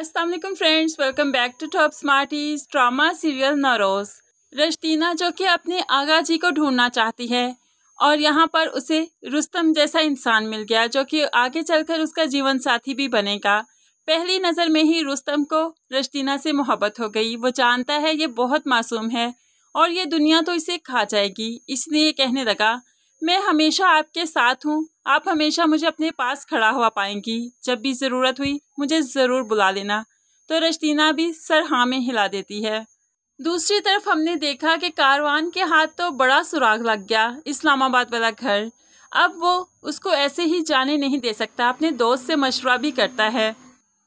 Aslam friends welcome back to top smarties drama serial नरोज रश्तीना जो कि अपने आगा जी को ढूंढना चाहती है और यहाँ पर उसे रुस्तम जैसा इंसान मिल गया जो कि आगे चलकर उसका जीवन साथी भी बनेगा पहली नज़र में ही रुस्तम को रश्तीना से मोहब्बत हो गई वो जानता है ये बहुत मासूम है और ये दुनिया तो इसे खा जाएगी इसलिए कहने लगा मैं हमेशा आपके साथ हूँ आप हमेशा मुझे अपने पास खड़ा हुआ पाएंगी जब भी ज़रूरत हुई मुझे ज़रूर बुला लेना तो रश्तीना भी सर हाँ में हिला देती है दूसरी तरफ हमने देखा कि कारवान के हाथ तो बड़ा सुराग लग गया इस्लामाबाद वाला घर अब वो उसको ऐसे ही जाने नहीं दे सकता अपने दोस्त से मशवरा भी करता है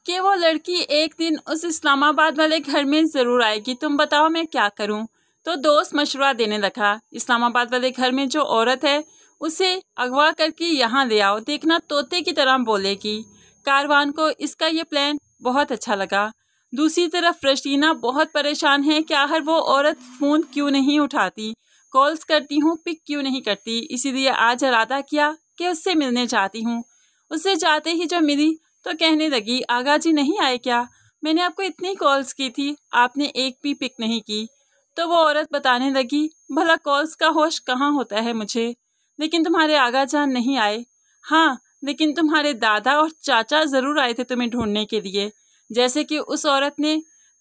कि वो लड़की एक दिन उस इस्लामाबाद वाले घर में ज़रूर आएगी तुम बताओ मैं क्या करूं तो दोस्त मशवरा देने लगा इस्लामाबाद वाले घर में जो औरत है उसे अगवा करके यहाँ ले आओ देखना तोते की तरह बोलेगी कारवान को इसका ये प्लान बहुत अच्छा लगा दूसरी तरफ रशीना बहुत परेशान है कि आखिर वो औरत फ़ोन क्यों नहीं उठाती कॉल्स करती हूँ पिक क्यों नहीं करती इसीलिए आज इरादा किया कि उससे मिलने जाती हूँ उससे जाते ही जब मिली तो कहने लगी आगा जी नहीं आए क्या मैंने आपको इतनी कॉल्स की थी आपने एक भी पिक नहीं की तो वो औरत बताने लगी भला कॉल्स का होश कहाँ होता है मुझे लेकिन तुम्हारे आगा जान नहीं आए हाँ लेकिन तुम्हारे दादा और चाचा ज़रूर आए थे तुम्हें ढूंढने के लिए जैसे कि उस औरत ने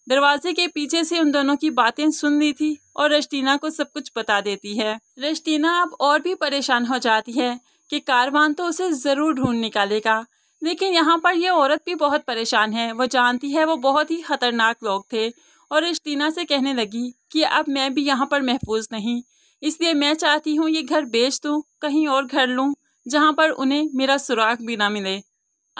दरवाजे के पीछे से उन दोनों की बातें सुन ली थी और रश्टीना को सब कुछ बता देती है रश्टीना अब और भी परेशान हो जाती है कि कारवान तो उसे ज़रूर ढूंढ निकालेगा लेकिन यहाँ पर यह औरत भी बहुत परेशान है वो जानती है वो बहुत ही खतरनाक लोग थे और इश्तीना से कहने लगी कि अब मैं भी यहाँ पर महफूज नहीं इसलिए मैं चाहती हूँ ये घर बेच दूँ कहीं और घर लूँ जहाँ पर उन्हें मेरा सुराग भी ना मिले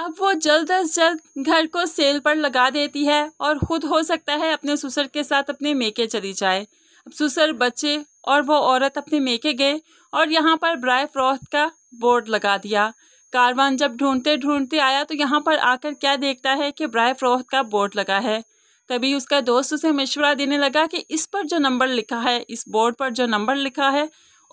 अब वो जल्द अज जल्द घर को सेल पर लगा देती है और खुद हो सकता है अपने ससुर के साथ अपने मेके चली जाए अब ससुर बच्चे और वो औरत अपने मेके गए और यहाँ पर ब्राय फ्रॉथ का बोर्ड लगा दिया कारवान जब ढूंढते ढूंढते आया तो यहाँ पर आकर क्या देखता है कि ब्राय फ्रॉथ का बोर्ड लगा है तभी उसका दोस्त उसे मशवरा देने लगा कि इस पर जो नंबर लिखा है इस बोर्ड पर जो नंबर लिखा है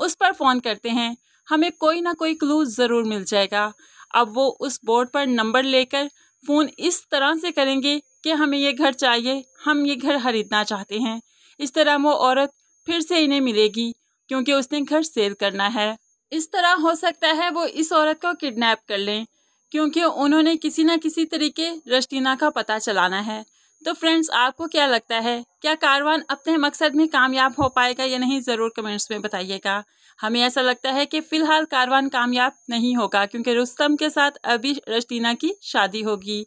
उस पर फ़ोन करते हैं हमें कोई ना कोई क्लू ज़रूर मिल जाएगा अब वो उस बोर्ड पर नंबर लेकर फ़ोन इस तरह से करेंगे कि हमें ये घर चाहिए हम ये घर खरीदना चाहते हैं इस तरह वो औरत फिर से इन्हें मिलेगी क्योंकि उसने घर सेल करना है इस तरह हो सकता है वो इस औरत को किडनैप कर लें क्योंकि उन्होंने किसी न किसी तरीके रश्टीना का पता चलाना है तो फ्रेंड्स आपको क्या लगता है क्या कारवान अपने मकसद में कामयाब हो पाएगा या नहीं ज़रूर कमेंट्स में बताइएगा हमें ऐसा लगता है कि फ़िलहाल कारवान कामयाब नहीं होगा क्योंकि रुस्तम के साथ अभी रश्तीना की शादी होगी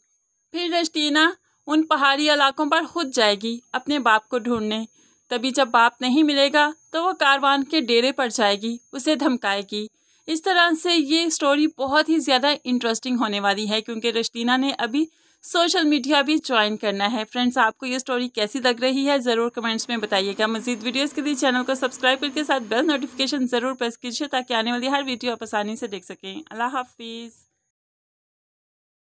फिर रश्तीना उन पहाड़ी इलाकों पर खुद जाएगी अपने बाप को ढूंढने तभी जब बाप नहीं मिलेगा तो वो कारवान के डेरे पर जाएगी उसे धमकाएगी इस तरह से ये स्टोरी बहुत ही ज़्यादा इंटरेस्टिंग होने वाली है क्योंकि रश्तीना ने अभी सोशल मीडिया भी ज्वाइन करना है फ्रेंड्स आपको ये स्टोरी कैसी लग रही है ज़रूर कमेंट्स में बताइएगा मजीद वीडियोज़ के लिए चैनल को सब्सक्राइब करके साथ बेल नोटिफिकेशन ज़रूर प्रेस कीजिए ताकि आने वाली हर वीडियो आप आसानी से देख सकें अल्लाह हाफिज़